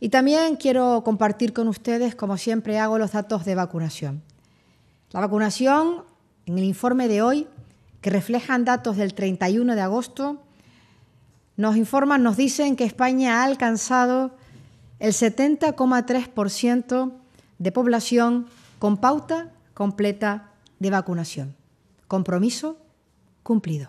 Y también quiero compartir con ustedes, como siempre hago, los datos de vacunación. La vacunación, en el informe de hoy, que reflejan datos del 31 de agosto, nos informan, nos dicen que España ha alcanzado el 70,3% de población con pauta completa de vacunación. Compromiso cumplido.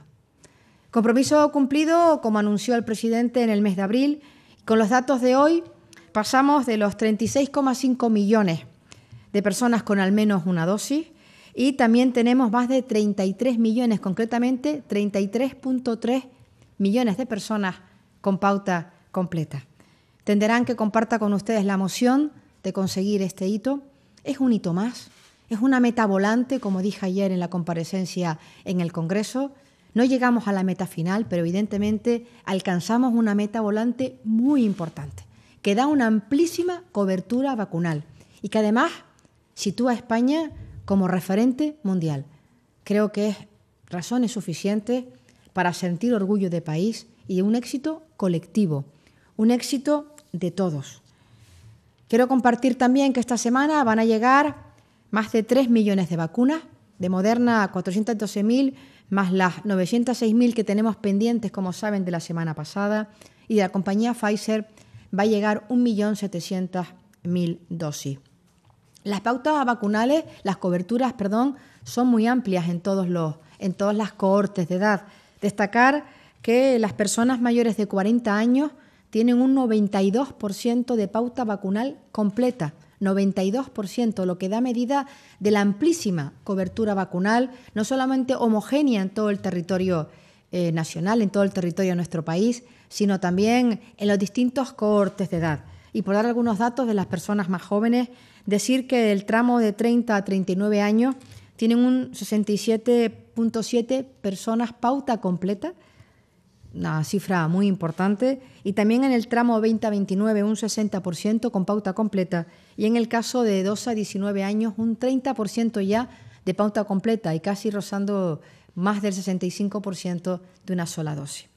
Compromiso cumplido, como anunció el presidente en el mes de abril, con los datos de hoy pasamos de los 36,5 millones de personas con al menos una dosis y también tenemos más de 33 millones, concretamente 33.3 millones de personas con pauta completa. Tenderán que comparta con ustedes la moción de conseguir este hito. Es un hito más, es una meta volante, como dije ayer en la comparecencia en el Congreso. No llegamos a la meta final, pero evidentemente alcanzamos una meta volante muy importante que da una amplísima cobertura vacunal y que además sitúa a España como referente mundial. Creo que es razones suficientes para sentir orgullo de país y un éxito colectivo, un éxito de todos. Quiero compartir también que esta semana van a llegar más de 3 millones de vacunas, de Moderna 412.000, más las 906.000 que tenemos pendientes, como saben, de la semana pasada, y de la compañía Pfizer va a llegar 1.700.000 dosis. Las pautas vacunales, las coberturas, perdón, son muy amplias en, todos los, en todas las cohortes de edad. Destacar que las personas mayores de 40 años tienen un 92% de pauta vacunal completa, 92%, lo que da medida de la amplísima cobertura vacunal, no solamente homogénea en todo el territorio eh, nacional en todo el territorio de nuestro país, sino también en los distintos cohortes de edad. Y por dar algunos datos de las personas más jóvenes, decir que el tramo de 30 a 39 años tienen un 67.7 personas pauta completa, una cifra muy importante, y también en el tramo 20 a 29 un 60% con pauta completa, y en el caso de 12 a 19 años un 30% ya de pauta completa y casi rozando más del 65% de una sola dosis.